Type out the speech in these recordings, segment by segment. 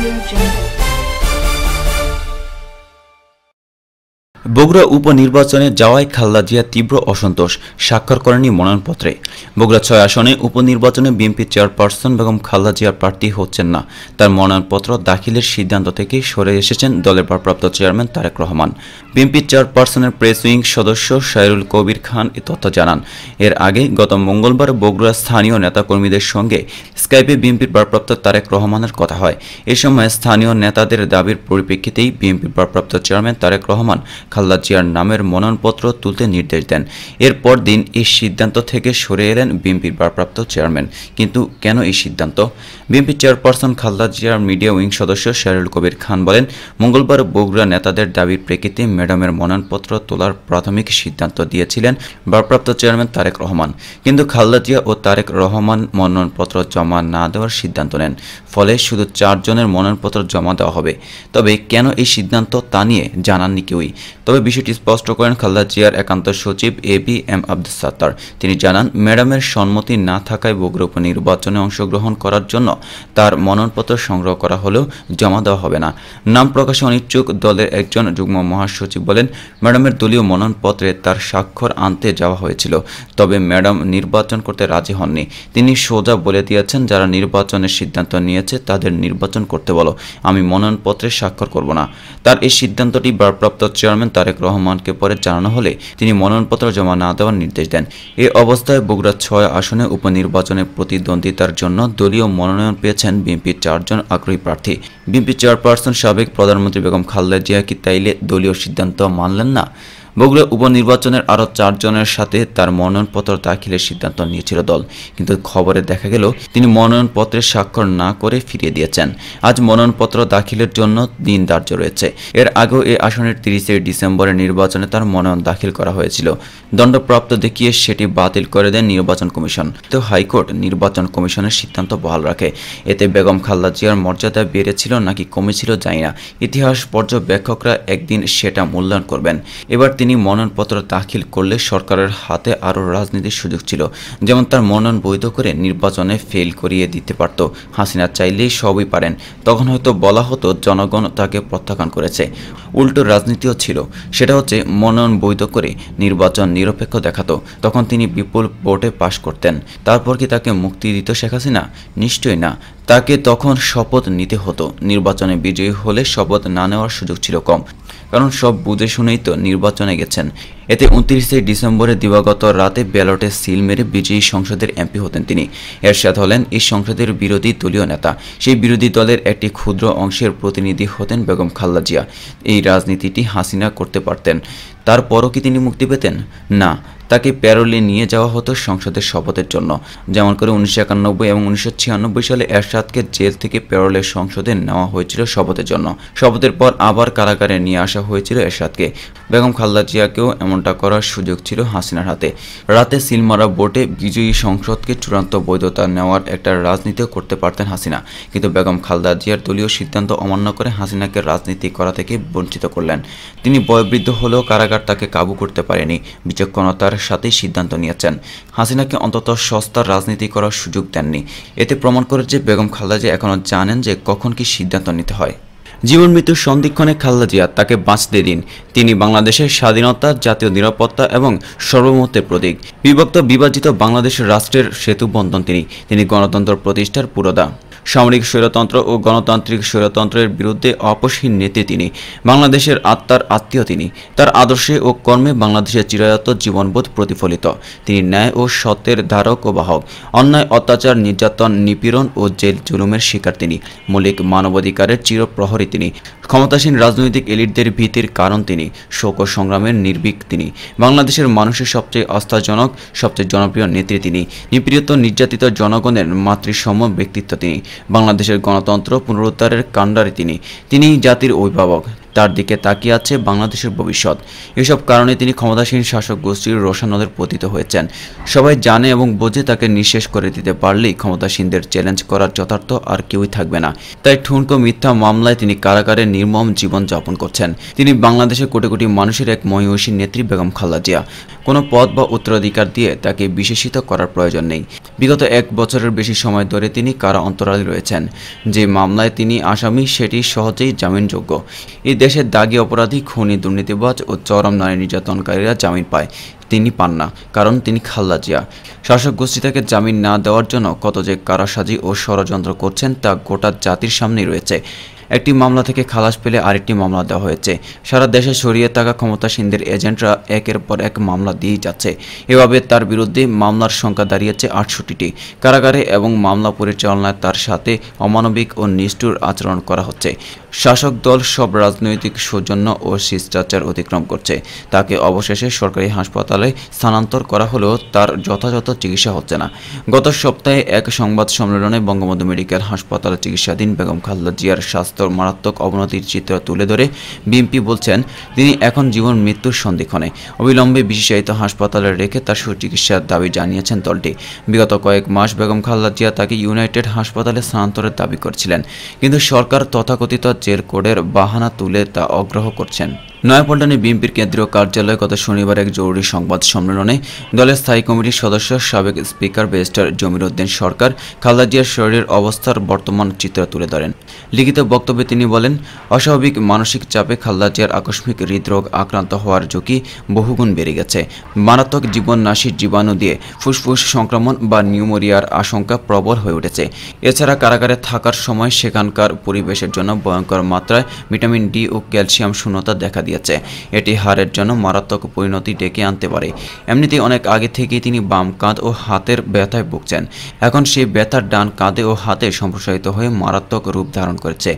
We are gentle. Bogura উপনির্বাচনে যাওয়ায় খালদা জিয়া তীব্র অসন্তোষ স্বাক্ষর করেনি মনোনয়নপত্রে বগুড়া ছয় আসনে উপনির্বাচনে বিএনপি চেয়ারপারসন বেগম খালদা জিয়ার প্রার্থী হচ্ছেন না তার মনোনয়নপত্র দাখিলের সিদ্ধান্ত থেকে সরে এসেছেন দলের ভারপ্রাপ্ত চেয়ারম্যান তারেক রহমান বিএনপি চেয়ারপারসনের প্রেস উইং সদস্য শাহরুল কবির খান এ তথ্য জানান এর আগে গত মঙ্গলবার বগুড়া স্থানীয় নেতাকর্মীদের সঙ্গে স্কাইপে বিএনপির ভারপ্রাপ্ত তারেক রহমানের কথা হয় এ সময় স্থানীয় নেতাদের দাবির পরিপ্রেক্ষিতেই বিএনপির ভারপ্রাপ্ত চেয়ারম্যান তারেক রহমান খাল্লা জিয়ার নামের মনোনয়নপত্র তুলতে নির্দেশ দেন এরপর দিন এই সিদ্ধান্ত থেকে সরে এলেন বিএনপির ভারপ্রাপ্ত চেয়ারম্যান কিন্তু কেন এই সিদ্ধান্ত বিএনপি চেয়ারপারসন খাল্লা জিয়ার মিডিয়া উইং সদস্য শেরুল কবির খান বলেন মঙ্গলবার বগুড়া নেতাদের দাবির প্রেক্ষিতে ম্যাডামের মনোনয়নপত্র তোলার প্রাথমিক সিদ্ধান্ত দিয়েছিলেন ভারপ্রাপ্ত চেয়ারম্যান তারেক রহমান কিন্তু খাল্লা জিয়া ও তারেক রহমান মনোনয়নপত্র জমা না দেওয়ার সিদ্ধান্ত নেন ফলে শুধু চারজনের মনোনয়নপত্র জমা দেওয়া হবে তবে কেন এই সিদ্ধান্ত তা নিয়ে জানাননি কেউই তবে বিষয়টি স্পষ্ট করেন খালদা জিয়ার একান্ত সচিব A B M Abdul Sattar তিনি জানান ম্যাডামের সম্মতি না থাকায় বগুড়া উপনির্বাচনে অংশগ্রহণ করার জন্য তার মনোনপত্র সংগ্রহ করা হলেও জমা দেওয়া হবে না নাম প্রকাশে অনিচ্ছুক দলের একজন যুগ্ম মহাসচিব বলেন ম্যাডামের দলীয় মনোনয়নপত্রে তার স্বাক্ষর আনতে যাওয়া হয়েছিল তবে ম্যাডাম নির্বাচন করতে রাজি হননি তিনি সোজা বলে দিয়েছেন যারা নির্বাচনের সিদ্ধান্ত নিয়েছে তাদের নির্বাচন করতে বলো আমি মনোনয়নপত্রে স্বাক্ষর করব না তার এই সিদ্ধান্তটি ভারপ্রাপ্ত চেয়ারম্যান তারেক রহমানকে পরে জানানো হলে তিনি মনোনয়নপত্র জমা না দেওয়ার নির্দেশ দেন এ অবস্থায় বগুড়া ছয় আসনে উপনির্বাচনে প্রতিদ্বন্দ্বিতার জন্য দলীয় মনোনয়ন পেয়েছেন বিএনপির চারজন আগ্রহী প্রার্থী বিএনপি চেয়ারপারসন সাবেক প্রধানমন্ত্রী বেগম খালেদা জিয়া কি তাইলে দলীয় সিদ্ধান্ত মানলেন না বগুড়া উপনির্বাচনের আরও চারজনের সাথে তার মনোনয়নপত্র দাখিলের সিদ্ধান্ত নিয়েছিল দল কিন্তু খবরে দেখা গেল তিনি মনোনয়নপত্রের স্বাক্ষর না করে ফিরিয়ে দিয়েছেন আজ মনোনয়নপত্র দাখিলের জন্য দিন ধার্য রয়েছে এর আগেও এই আসনের তিরিশে ডিসেম্বরের নির্বাচনে তার মনোনয়ন দাখিল করা হয়েছিল দণ্ডপ্রাপ্ত দেখিয়ে সেটি বাতিল করে দেন নির্বাচন কমিশন তো হাইকোর্ট নির্বাচন কমিশনের সিদ্ধান্ত বহাল রাখে এতে বেগম খালদা জিয়ার মর্যাদা বেড়েছিল নাকি কমেছিল জানি না ইতিহাস পর্যবেক্ষকরা একদিন সেটা মূল্যায়ন করবেন এবার তিনি তিনি মনোনয়নপত্র দাখিল করলে সরকারের হাতে আরও রাজনীতির সুযোগ ছিল যেমন তার মনোনয়ন বৈধ করে নির্বাচনে ফেল করিয়ে দিতে পারত হাসিনা চাইলেই সবই পারেন তখন হয়তো বলা হতো জনগণ তাকে প্রত্যাখ্যান করেছে উল্টো রাজনীতিও ছিল সেটা হচ্ছে মনোনয়ন বৈধ করে নির্বাচন নিরপেক্ষ দেখাতো তখন তিনি বিপুল ভোটে পাশ করতেন তারপর কি তাকে মুক্তি দিত শেখ হাসিনা নিশ্চয়ই না তাকে তখন শপথ নিতে হতো নির্বাচনে বিজয়ী হলে শপথ না নেওয়ার সুযোগ ছিল কম কারণ সব বুঝে শুনেই তো নির্বাচনে গেছেন এতে উনত্রিশে ডিসেম্বরে দিবাগত রাতে ব্যালটে সিল মেরে বিজয়ী সংসদের এমপি হতেন তিনি এরশাদ হলেন এই সংসদের বিরোধী দলীয় নেতা সেই বিরোধী দলের একটি ক্ষুদ্র অংশের প্রতিনিধি হতেন বেগম খাল্লা জিয়া এই রাজনীতিটি হাসিনা করতে পারতেন তারপরও কি তিনি মুক্তি পেতেন না তাকে প্যারোলে নিয়ে যাওয়া হতো সংসদের শপথের জন্য যেমন করে উনিশশো একানব্বই এবং উনিশশো ছিয়ানব্বই সালে এরশাদকে জেল থেকে প্যারোলে সংসদে নেওয়া হয়েছিল শপথের জন্য শপথের পর আবার কারাগারে নিয়ে আসা হয়েছিল এরশাদকে বেগম খালদা জিয়াকেও এমনটা করার সুযোগ ছিল হাসিনার হাতে রাতে সিলমারা বোটে বিজয়ী সংসদকে চূড়ান্ত বৈধতা নেওয়ার একটা রাজনীতিও করতে পারতেন হাসিনা কিন্তু বেগম খালদা জিয়ার দলীয় সিদ্ধান্ত অমান্য করে হাসিনাকে রাজনীতি করা থেকে বঞ্চিত করলেন তিনি বয়বৃদ্ধ হলেও কারাগার তাকে কাবু করতে পারেনি বিচক্ষণতার পরিষ্কারের সাথেই সিদ্ধান্ত নিয়েছেন হাসিনাকে অন্তত সস্তার রাজনীতি করার সুযোগ দেননি এতে প্রমাণ করে যে বেগম খালদা জিয়া এখনও জানেন যে কখন কি সিদ্ধান্ত নিতে হয় জীবন মৃত্যুর সন্ধিক্ষণে খালদা জিয়া তাকে বাঁচতে দিন তিনি বাংলাদেশের স্বাধীনতা জাতীয় নিরাপত্তা এবং সর্বমতের প্রতীক বিভক্ত বিভাজিত বাংলাদেশের রাষ্ট্রের সেতু বন্ধন তিনি তিনি গণতন্ত্র প্রতিষ্ঠার পুরোদা সামরিক স্বৈরতন্ত্র ও গণতান্ত্রিক স্বৈরতন্ত্রের বিরুদ্ধে অপসীন নেতে তিনি বাংলাদেশের আত্মার আত্মীয় তিনি তার আদর্শে ও কর্মে বাংলাদেশের চিরায়ত জীবনবোধ প্রতিফলিত তিনি ন্যায় ও সত্যের ধারক ও বাহক অন্যায় অত্যাচার নির্যাতন নিপীড়ন ও জেল জুলুমের শিকার তিনি মৌলিক মানবাধিকারের চিরপ্রহরী তিনি ক্ষমতাসীন রাজনৈতিক এলিটদের ভীতির কারণ তিনি শোক ও সংগ্রামের নির্ভীক তিনি বাংলাদেশের মানুষের সবচেয়ে আস্থাজনক সবচেয়ে জনপ্রিয় নেত্রী তিনি নিপীড়িত নির্যাতিত জনগণের মাতৃসম ব্যক্তিত্ব তিনি বাংলাদেশের গণতন্ত্র পুনরুদ্ধারের কাণ্ডারে তিনি তিনি জাতির অভিভাবক তার দিকে তাকিয়ে আছে বাংলাদেশের ভবিষ্যৎ এসব কারণে তিনি ক্ষমতাসীন শাসক গোষ্ঠীর রোশানদের পতিত হয়েছেন সবাই জানে এবং বোঝে তাকে নিঃশেষ করে দিতে পারলেই ক্ষমতাসীনদের চ্যালেঞ্জ করার যথার্থ আর কেউই থাকবে না তাই ঠুনকো মিথ্যা মামলায় তিনি কারাগারে নির্মম জীবন যাপন করছেন তিনি বাংলাদেশের কোটি কোটি মানুষের এক মহিষী নেত্রী বেগম জিয়া কোনো পদ বা উত্তরাধিকার দিয়ে তাকে বিশেষিত করার প্রয়োজন নেই বিগত এক বছরের বেশি সময় ধরে তিনি কারা অন্তরালে রয়েছেন যে মামলায় তিনি আসামি সেটি সহজেই জামিনযোগ্য এই দেশের দাগি অপরাধী খুনি দুর্নীতিবাজ ও চরম নারী নির্যাতনকারীরা জামিন পায় তিনি পান না কারণ তিনি জিয়া শাসক গোষ্ঠী তাকে জামিন না দেওয়ার জন্য কত যে কারাসাজি ও ষড়যন্ত্র করছেন তা গোটা জাতির সামনে রয়েছে একটি মামলা থেকে খালাস পেলে আরেকটি মামলা দেওয়া হয়েছে সারা দেশে সরিয়ে থাকা ক্ষমতাসীনদের এজেন্টরা একের পর এক মামলা দিয়েই যাচ্ছে এভাবে তার বিরুদ্ধে মামলার সংখ্যা দাঁড়িয়েছে আটষট্টিটি কারাগারে এবং মামলা পরিচালনায় তার সাথে অমানবিক ও নিষ্ঠুর আচরণ করা হচ্ছে শাসক দল সব রাজনৈতিক সৌজন্য ও শিষ্টাচার অতিক্রম করছে তাকে অবশেষে সরকারি হাসপাতালে স্থানান্তর করা হলেও তার যথাযথ চিকিৎসা হচ্ছে না গত সপ্তাহে এক সংবাদ সম্মেলনে বঙ্গবন্ধু মেডিকেল হাসপাতালে চিকিৎসাধীন বেগম খালদা জিয়ার স্বাস্থ্য স্বাস্থ্যর মারাত্মক অবনতির চিত্র তুলে ধরে বিএমপি বলছেন তিনি এখন জীবন মৃত্যুর সন্ধিক্ষণে অবিলম্বে বিশেষায়িত হাসপাতালে রেখে তার সুচিকিৎসার দাবি জানিয়েছেন দলটি বিগত কয়েক মাস বেগম খালেদা জিয়া তাকে ইউনাইটেড হাসপাতালে স্থানান্তরের দাবি করছিলেন কিন্তু সরকার তথাকথিত জেল কোডের বাহানা তুলে তা অগ্রহ করছেন নয়াপল্টনে বিএনপির কেন্দ্রীয় কার্যালয়ে গত শনিবার এক জরুরি সংবাদ সম্মেলনে দলের স্থায়ী কমিটির সদস্য সাবেক স্পিকার ব্যারিস্টার জমির উদ্দিন সরকার খালদা জিয়ার শরীরের অবস্থার বর্তমান চিত্র তুলে ধরেন লিখিত বক্তব্যে তিনি বলেন অস্বাভাবিক মানসিক চাপে খালদা জিয়ার আকস্মিক হৃদরোগ আক্রান্ত হওয়ার ঝুঁকি বহুগুণ বেড়ে গেছে মারাত্মক জীবননাশী জীবাণু দিয়ে ফুসফুস সংক্রমণ বা নিউমোরিয়ার আশঙ্কা প্রবল হয়ে উঠেছে এছাড়া কারাগারে থাকার সময় সেখানকার পরিবেশের জন্য ভয়ঙ্কর মাত্রায় ভিটামিন ডি ও ক্যালসিয়াম শূন্যতা দেখা দিয়েছে গেছে এটি হাড়ের জন্য মারাত্মক পরিণতি ডেকে আনতে পারে এমনিতেই অনেক আগে থেকেই তিনি বাম কাঁধ ও হাতের ব্যথায় ভুগছেন এখন সেই ব্যথার ডান কাঁধে ও হাতে সম্প্রসারিত হয়ে মারাত্মক রূপ ধারণ করেছে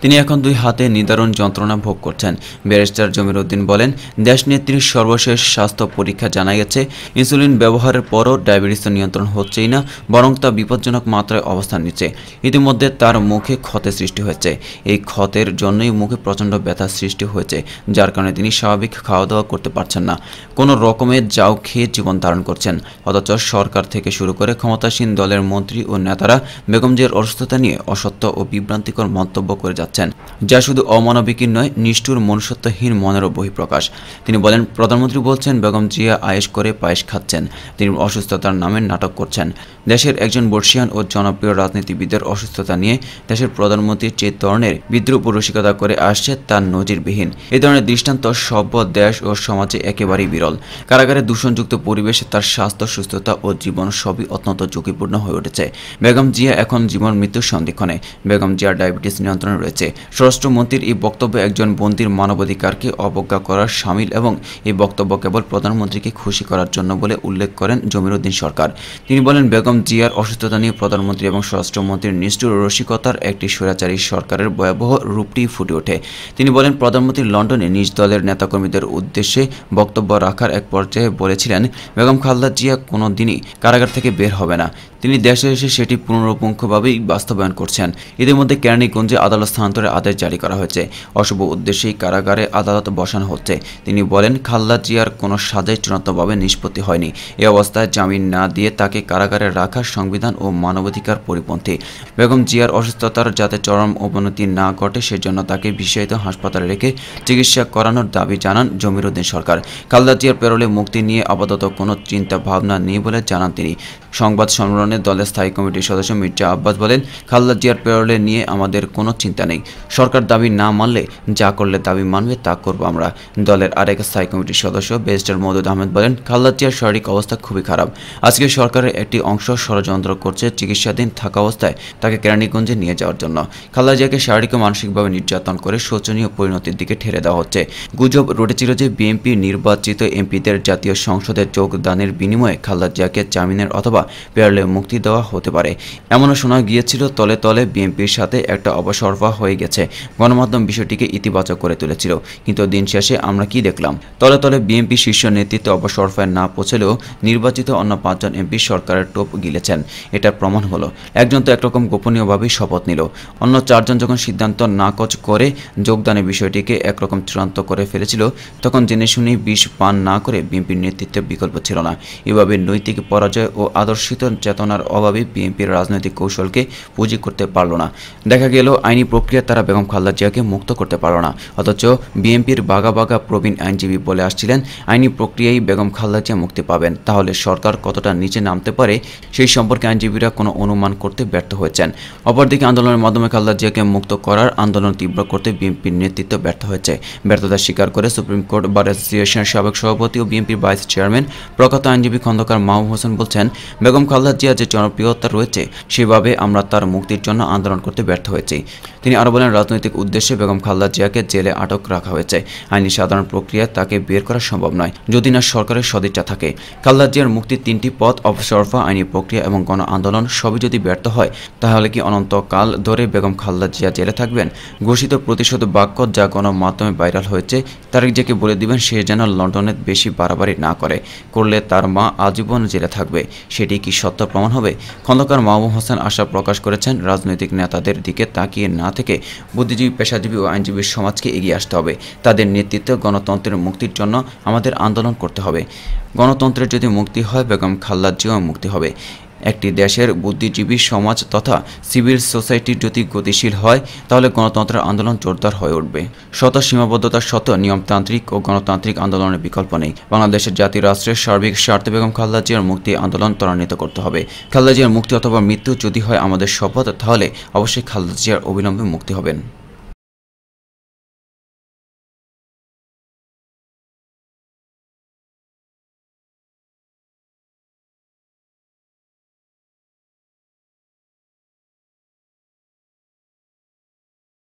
তিনি এখন দুই হাতে নিদারুণ যন্ত্রণা ভোগ করছেন ব্যারিস্টার জমির উদ্দিন বলেন দেশ নেত্রীর সর্বশেষ স্বাস্থ্য পরীক্ষা জানা গেছে ইনসুলিন ব্যবহারের পরও ডায়াবেটিস নিয়ন্ত্রণ হচ্ছেই না বরং তা বিপজ্জনক মাত্রায় অবস্থান নিচ্ছে ইতিমধ্যে তার মুখে ক্ষতের সৃষ্টি হয়েছে এই ক্ষতের জন্যই মুখে প্রচণ্ড ব্যথা সৃষ্টি হয়েছে যার কারণে তিনি স্বাভাবিক খাওয়া দাওয়া করতে পারছেন না কোনো রকমের যাও খেয়ে জীবন ধারণ করছেন অথচ সরকার থেকে শুরু করে ক্ষমতাসীন দলের মন্ত্রী ও নেতারা বেগমজির অসুস্থতা নিয়ে অসত্য ও বিভ্রান্তিকর মন্তব্য করে যাচ্ছেন যা শুধু অমানবিক নয় নিষ্ঠুর মনুষ্যত্বহীন মনেরও বহিঃপ্রকাশ তিনি বলেন প্রধানমন্ত্রী বলছেন বেগম জিয়া আয়েস করে পায়েস খাচ্ছেন তিনি অসুস্থতার নামে নাটক করছেন দেশের একজন বর্ষিয়ান ও জনপ্রিয় রাজনীতিবিদের অসুস্থতা নিয়ে দেশের প্রধানমন্ত্রী যে ধরনের বিদ্রুপ রসিকতা করে আসছে তা নজিরবিহীন এ ধরনের দৃষ্টান্ত সভ্য দেশ ও সমাজে একেবারেই বিরল কারাগারে দূষণযুক্ত পরিবেশে তার স্বাস্থ্য সুস্থতা ও জীবন সবই অত্যন্ত ঝুঁকিপূর্ণ হয়ে উঠেছে বেগম জিয়া এখন জীবন মৃত্যুর সন্ধিক্ষণে বেগম জিয়ার ডায়াবেটিস নিয়ন্ত্রণে রয়েছে স্বরাষ্ট্রমন্ত্রীর এই বক্তব্য একজন বন্দির মানবাধিকারকে অবজ্ঞা করার সামিল এবং এই বক্তব্য কেবল প্রধানমন্ত্রীকে খুশি করার জন্য বলে উল্লেখ করেন জমিরুদ্দিন সরকার তিনি বলেন বেগম জিয়ার অসুস্থতা নিয়ে প্রধানমন্ত্রী এবং স্বরাষ্ট্রমন্ত্রীর নিষ্ঠুর রসিকতার একটি স্বৈরাচারী সরকারের ভয়াবহ রূপটি ফুটে ওঠে তিনি বলেন প্রধানমন্ত্রী লন্ডনে নিজ দলের নেতাকর্মীদের উদ্দেশ্যে বক্তব্য রাখার এক পর্যায়ে বলেছিলেন বেগম খালদা জিয়া কোনো দিনই কারাগার থেকে বের হবে না তিনি দেশে এসে সেটি পুনরপুঙ্খভাবেই বাস্তবায়ন করছেন এদের মধ্যে কেরানীগঞ্জে আদালত স্থানান্তরের আদেশ জারি করা হয়েছে অশুভ উদ্দেশ্যেই কারাগারে আদালত বসানো হচ্ছে তিনি বলেন খালদা জিয়ার কোনো সাজাই চূড়ান্তভাবে নিষ্পত্তি হয়নি এ অবস্থায় জামিন না দিয়ে তাকে কারাগারে রাখা সংবিধান ও মানবাধিকার পরিপন্থী বেগম জিয়ার অসুস্থতার যাতে চরম অবনতি না ঘটে সেজন্য তাকে বিষয়িত হাসপাতালে রেখে চিকিৎসা ঠিকঠাক করানোর দাবি জানান জমিরুদ্দিন সরকার খালেদা জিয়ার পেরোলে মুক্তি নিয়ে আপাতত কোনো চিন্তা ভাবনা নেই বলে জানান তিনি সংবাদ সম্মেলনে দলের স্থায়ী কমিটির সদস্য মির্জা আব্বাস বলেন খালেদা জিয়ার পেরোলে নিয়ে আমাদের কোনো চিন্তা নেই সরকার দাবি না মানলে যা করলে দাবি মানবে তা করব আমরা দলের আরেক স্থায়ী কমিটির সদস্য ব্যারিস্টার মদুদ আহমেদ বলেন খালেদা জিয়ার শারীরিক অবস্থা খুবই খারাপ আজকে সরকারের একটি অংশ ষড়যন্ত্র করছে চিকিৎসাধীন থাকা অবস্থায় তাকে কেরানীগঞ্জে নিয়ে যাওয়ার জন্য খালেদা জিয়াকে শারীরিক ও মানসিকভাবে নির্যাতন করে শোচনীয় পরিণতির দিকে ঠেলে দেওয়া হচ্ছে আসছে গুজব রটেছিল যে বিএনপি নির্বাচিত এমপিদের জাতীয় সংসদে যোগদানের বিনিময়ে খালদা জিয়াকে জামিনের অথবা পেয়ারলে মুক্তি দেওয়া হতে পারে এমনও শোনা গিয়েছিল তলে তলে বিএনপির সাথে একটা অবসরফা হয়ে গেছে গণমাধ্যম বিষয়টিকে ইতিবাচক করে তুলেছিল কিন্তু দিন শেষে আমরা কি দেখলাম তলে তলে বিএনপি শীর্ষ নেতৃত্বে অবসরফায় না পৌঁছলেও নির্বাচিত অন্য পাঁচজন এমপি সরকারের টোপ গিলেছেন এটা প্রমাণ হলো একজন তো একরকম গোপনীয়ভাবেই শপথ নিল অন্য চারজন যখন সিদ্ধান্ত নাকচ করে যোগদানের বিষয়টিকে একরকম চূড়ান্ত চূড়ান্ত করে ফেলেছিল তখন জেনে শুনে বিষ পান না করে বিএনপির নেতৃত্বে বিকল্প ছিল না এভাবে নৈতিক পরাজয় ও আদর্শিত চেতনার অভাবে বিএনপির রাজনৈতিক কৌশলকে পুঁজি করতে পারল না দেখা গেল আইনি প্রক্রিয়া তারা বেগম খালদা জিয়াকে মুক্ত করতে পারল না অথচ বিএনপির বাগা বাগা প্রবীণ আইনজীবী বলে আসছিলেন আইনি প্রক্রিয়ায় বেগম খালদা জিয়া মুক্তি পাবেন তাহলে সরকার কতটা নিচে নামতে পারে সেই সম্পর্কে আইনজীবীরা কোনো অনুমান করতে ব্যর্থ হয়েছেন অপরদিকে আন্দোলনের মাধ্যমে খালদা জিয়াকে মুক্ত করার আন্দোলন তীব্র করতে বিএনপির নেতৃত্ব ব্যর্থ হয়েছে ব্যর্থতা স্বীকার করে সুপ্রিম কোর্ট বার অ্যাসোসিয়েশনের সাবেক সভাপতি ও বিএনপির ভাইস চেয়ারম্যান প্রখ্যাত আইনজীবী খন্দকার মাহু হোসেন বলছেন বেগম খালেদা জিয়া যে জনপ্রিয়তা রয়েছে সেভাবে আমরা তার মুক্তির জন্য আন্দোলন করতে ব্যর্থ হয়েছি তিনি আরও বলেন রাজনৈতিক উদ্দেশ্যে বেগম খালেদা জিয়াকে জেলে আটক রাখা হয়েছে আইনি সাধারণ প্রক্রিয়ায় তাকে বের করা সম্ভব নয় যদি না সরকারের সদিচ্ছা থাকে খালেদা জিয়ার মুক্তির তিনটি পথ অবসরফা আইনি প্রক্রিয়া এবং গণ আন্দোলন সবই যদি ব্যর্থ হয় তাহলে কি অনন্তকাল ধরে বেগম খালেদা জিয়া জেলে থাকবেন ঘোষিত প্রতিশোধ বাক্য যা গণমাধ্যমে ভাইরাল হয়েছে তারেকজাকে বলে দিবেন সে যেন লন্ডনে বেশি বাড়াবাড়ি না করে করলে তার মা আজীবন জেলে থাকবে সেটি কি সত্য প্রমাণ হবে খন্দকার মাহবুব হোসেন আশা প্রকাশ করেছেন রাজনৈতিক নেতাদের দিকে তাকিয়ে না থেকে বুদ্ধিজীবী পেশাজীবী ও আইনজীবী সমাজকে এগিয়ে আসতে হবে তাদের নেতৃত্বে গণতন্ত্রের মুক্তির জন্য আমাদের আন্দোলন করতে হবে গণতন্ত্রের যদি মুক্তি হয় বেগম খাল্লার জীবন মুক্তি হবে একটি দেশের বুদ্ধিজীবী সমাজ তথা সিভিল সোসাইটি যদি গতিশীল হয় তাহলে গণতন্ত্রের আন্দোলন জোরদার হয়ে উঠবে শত সীমাবদ্ধতার শত নিয়মতান্ত্রিক ও গণতান্ত্রিক আন্দোলনের বিকল্প নেই বাংলাদেশের জাতি রাষ্ট্রের সার্বিক স্বার্থ বেগম খালদা জিয়ার মুক্তি আন্দোলন ত্বরান্বিত করতে হবে খালদা জিয়ার মুক্তি অথবা মৃত্যু যদি হয় আমাদের শপথ তাহলে অবশ্যই খালেদা জিয়ার অবিলম্বে মুক্তি হবেন